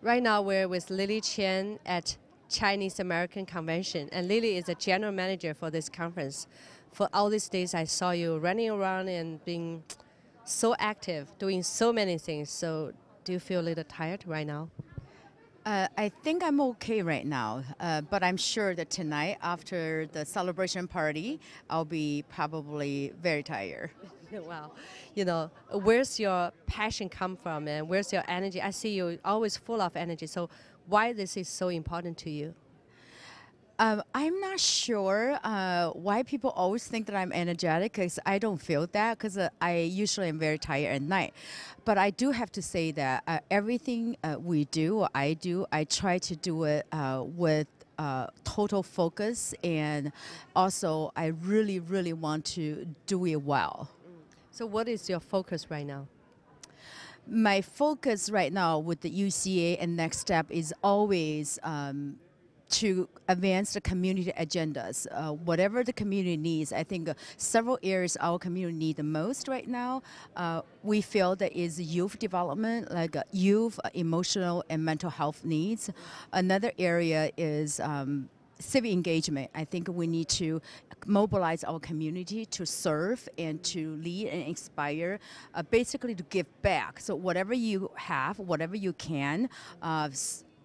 Right now we're with Lily Chen at Chinese American Convention, and Lily is the general manager for this conference. For all these days, I saw you running around and being so active, doing so many things. So, do you feel a little tired right now? Uh, I think I'm okay right now, uh, but I'm sure that tonight after the celebration party, I'll be probably very tired. Well, You know, where's your passion come from and where's your energy? I see you always full of energy. So why this is so important to you? Um, I'm not sure uh, why people always think that I'm energetic because I don't feel that because uh, I usually am very tired at night. But I do have to say that uh, everything uh, we do, or I do, I try to do it uh, with uh, total focus and also I really really want to do it well. So what is your focus right now? My focus right now with the UCA and next step is always um, to advance the community agendas. Uh, whatever the community needs, I think uh, several areas our community need the most right now, uh, we feel that is youth development, like uh, youth uh, emotional and mental health needs. Another area is um, civic engagement, I think we need to mobilize our community to serve and to lead and inspire, uh, basically to give back. So whatever you have, whatever you can, uh,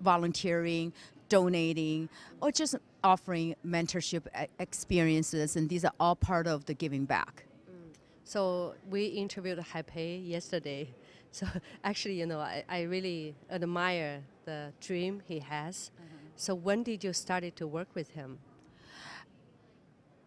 volunteering, donating, or just offering mentorship uh, experiences, and these are all part of the giving back. Mm. So we interviewed Haipei yesterday. So actually, you know, I, I really admire the dream he has. Mm-hmm. So when did you started to work with him?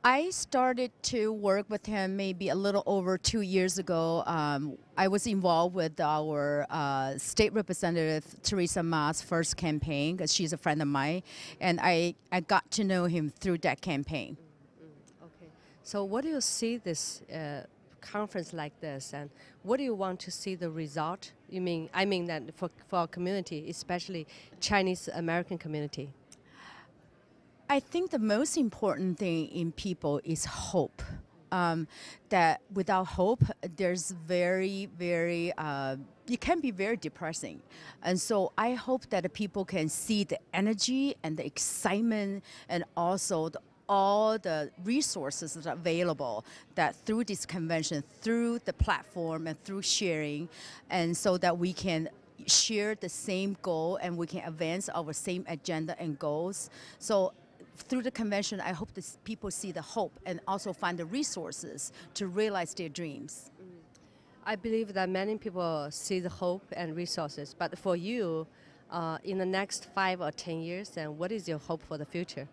I started to work with him maybe a little over two years ago. Um, I was involved with our uh, state representative Teresa Ma's first campaign because she's a friend of mine, and I, I got to know him through that campaign. Mm -hmm. Okay. So what do you see this uh, conference like this, and what do you want to see the result? You mean I mean that for for our community, especially Chinese American community. I think the most important thing in people is hope. Um, that without hope, there's very, very, uh, it can be very depressing. And so I hope that people can see the energy and the excitement and also the all the resources that are available that through this convention, through the platform and through sharing, and so that we can share the same goal and we can advance our same agenda and goals. So through the convention, I hope that people see the hope and also find the resources to realize their dreams. Mm. I believe that many people see the hope and resources, but for you, uh, in the next five or ten years, then what is your hope for the future?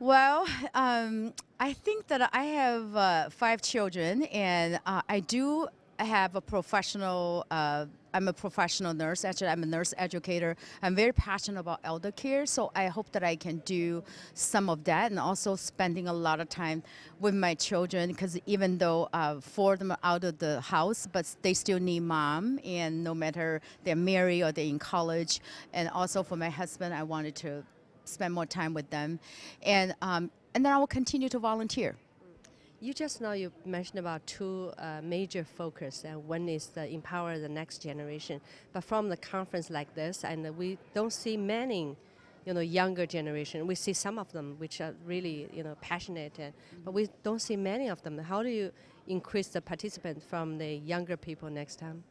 Well, um, I think that I have uh, five children, and uh, I do have a professional. Uh, I'm a professional nurse. Actually, I'm a nurse educator. I'm very passionate about elder care, so I hope that I can do some of that, and also spending a lot of time with my children. Because even though uh, four of them are out of the house, but they still need mom, and no matter they're married or they're in college, and also for my husband, I wanted to spend more time with them, and um, and then I will continue to volunteer. You just now you mentioned about two uh, major focus, and one is the empower the next generation. But from the conference like this, and we don't see many, you know, younger generation. We see some of them which are really you know passionate, and, but we don't see many of them. How do you increase the participants from the younger people next time?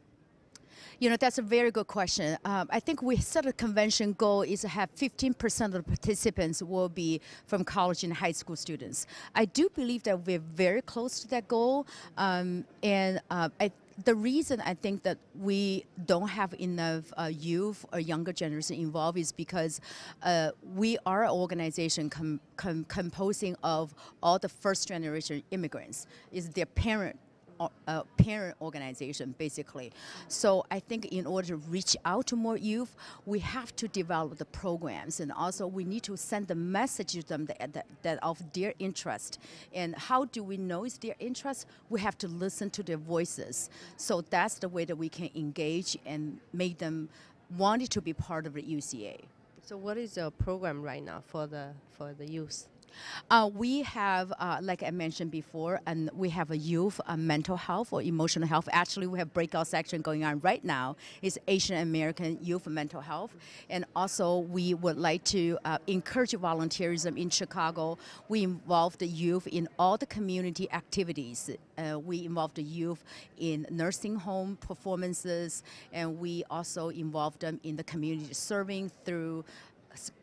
You know, that's a very good question. Um, I think we set a convention goal is to have 15% of the participants will be from college and high school students. I do believe that we're very close to that goal. Um, and uh, I the reason I think that we don't have enough uh, youth or younger generation involved is because uh, we are an organization com com composing of all the first generation immigrants. Is their parent parent organization, basically. So I think in order to reach out to more youth, we have to develop the programs, and also we need to send the message to them that, that, that of their interest. And how do we know it's their interest? We have to listen to their voices. So that's the way that we can engage and make them wanted to be part of the UCA. So what is your program right now for the for the youth? Uh, we have, uh, like I mentioned before, and we have a youth uh, mental health or emotional health. Actually, we have breakout section going on right now. It's Asian American Youth Mental Health, and also we would like to uh, encourage volunteerism in Chicago. We involve the youth in all the community activities. Uh, we involve the youth in nursing home performances, and we also involve them in the community serving through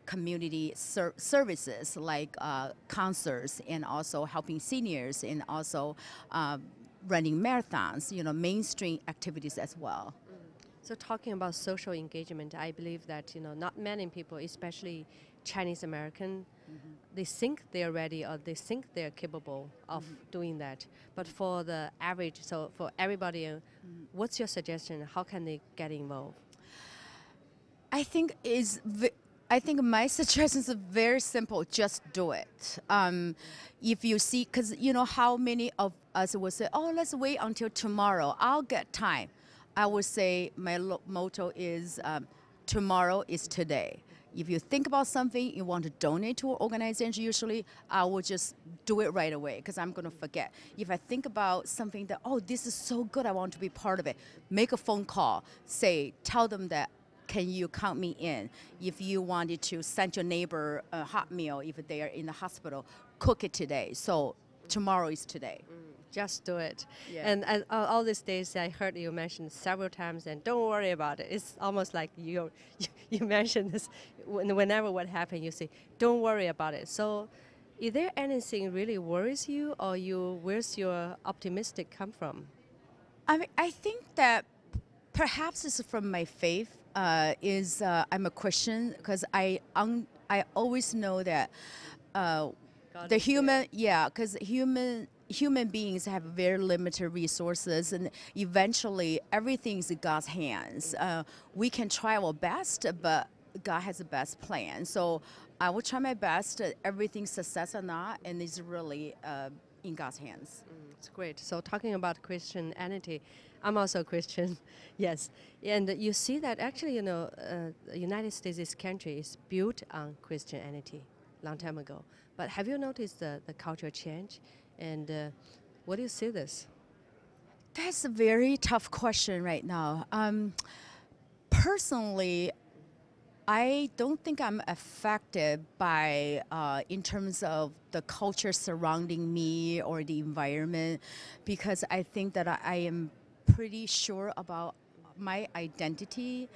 community ser services like uh, concerts and also helping seniors and also uh, running marathons, you know, mainstream activities as well. So talking about social engagement, I believe that you know not many people, especially Chinese American, mm -hmm. they think they're ready or they think they're capable of mm -hmm. doing that. But for the average, so for everybody, mm -hmm. what's your suggestion? How can they get involved? I think is I think my suggestions are very simple. Just do it. Um, if you see, because you know how many of us will say, "Oh, let's wait until tomorrow. I'll get time." I would say my motto is, um, "Tomorrow is today." If you think about something you want to donate to an organization, usually I will just do it right away because I'm going to forget. If I think about something that, oh, this is so good, I want to be part of it, make a phone call, say, tell them that can you count me in? If you wanted to send your neighbor a hot meal if they are in the hospital, cook it today. So tomorrow is today. Mm, just do it. Yeah. And, and uh, all these days, I heard you mention several times, and don't worry about it. It's almost like you you mentioned this whenever what happened, you say, don't worry about it. So, is there anything really worries you, or you where's your optimistic come from? I mean, I think that perhaps it's from my faith uh, is uh, I'm a Christian because I un- I always know that uh, the human yeah because human human beings have very limited resources and eventually everything's in God's hands. Uh, we can try our best, but God has the best plan. So I will try my best. Everything success or not, and it's really uh, in God's hands. Mm, it's great. So talking about Christianity, I'm also a Christian, yes. And you see that actually, you know, uh, the United States, this country, is built on Christianity long time ago. But have you noticed the, the culture change? And uh, what do you see this? That's a very tough question right now. Um, personally, I don't think I'm affected by, uh, in terms of the culture surrounding me or the environment, because I think that I, I am pretty sure about my identity.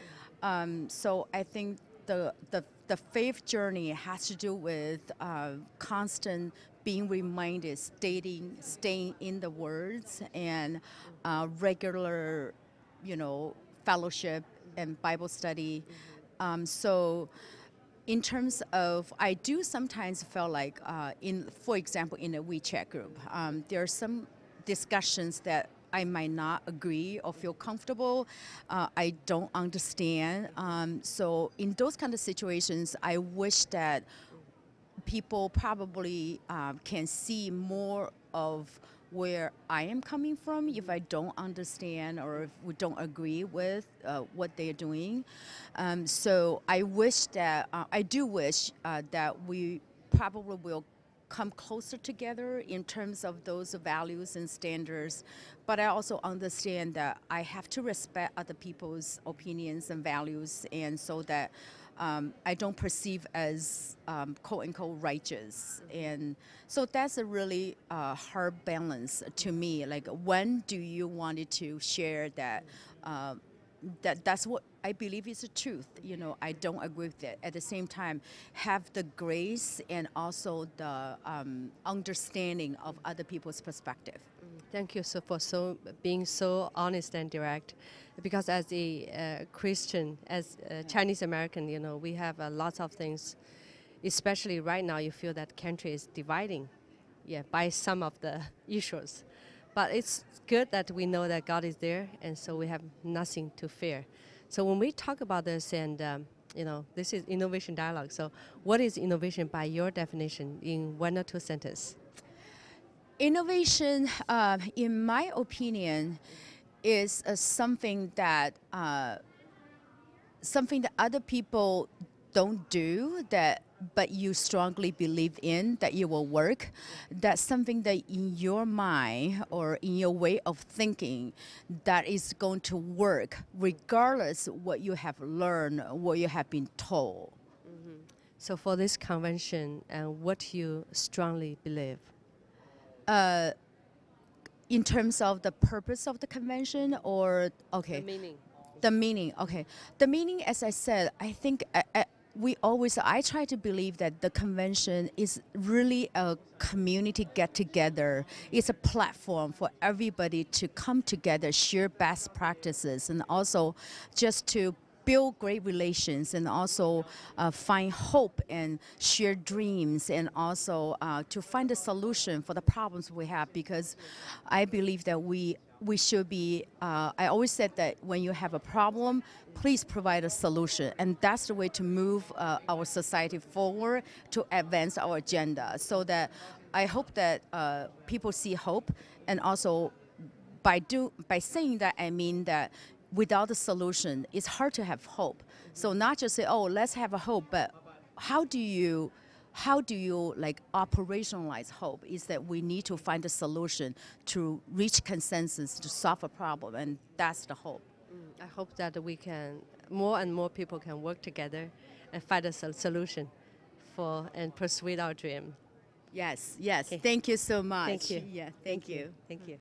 Um, so I think the, the, the faith journey has to do with uh, constant being reminded, stating, staying in the words, and uh, regular, you know, fellowship and Bible study. Um, so in terms of, I do sometimes feel like, uh, in, for example, in a WeChat group, um, there are some discussions that I might not agree or feel comfortable. Uh, I don't understand. Um, so in those kind of situations, I wish that people probably uh, can see more of where I am coming from if I mm-hmm. don't understand or if we don't agree with uh, what they're doing. Um, so I wish that, uh, I do wish uh, that we probably will come closer together in terms of those values and standards. But I also understand that I have to respect other people's opinions and values and so that um, I don't perceive as um, quote unquote righteous. And so that's a really uh, hard balance to me. Like, when do you want to share that? Uh, that that's what I believe is the truth. You know, I don't agree with it. At the same time, have the grace and also the um, understanding of other people's perspective. Thank you so for so being so honest and direct because as a uh, Christian, as a Chinese American, you know, we have uh, lots of things, especially right now, you feel that country is dividing, yeah, by some of the issues. But it's good that we know that God is there, and so we have nothing to fear. So when we talk about this, and um, you know, this is innovation dialogue. So what is innovation by your definition in one or two sentences? Innovation, uh, in my opinion, is uh, something that uh, something that other people don't do that but you strongly believe in that you will work that's something that in your mind or in your way of thinking that is going to work regardless what you have learned what you have been told mm -hmm. so for this convention and uh, what you strongly believe uh, in terms of the purpose of the convention or okay the meaning the meaning okay the meaning as i said i think I, uh, I, uh, we always i try to believe that the convention is really a community get together it's a platform for everybody to come together share best practices and also just to build great relations and also uh, find hope and share dreams and also uh, to find a solution for the problems we have because I believe that we we should be, uh, I always said that when you have a problem, please provide a solution. And that's the way to move uh, our society forward to advance our agenda. So that I hope that uh, people see hope and also by do by saying that I mean that without a solution, it's hard to have hope. So not just say, oh, let's have a hope, but how do you how do you like operationalize hope is that we need to find a solution to reach consensus to solve a problem and that's the hope mm, i hope that we can more and more people can work together and find a solution for and pursue our dream yes yes thank you so much thank you yeah thank, thank you. you thank you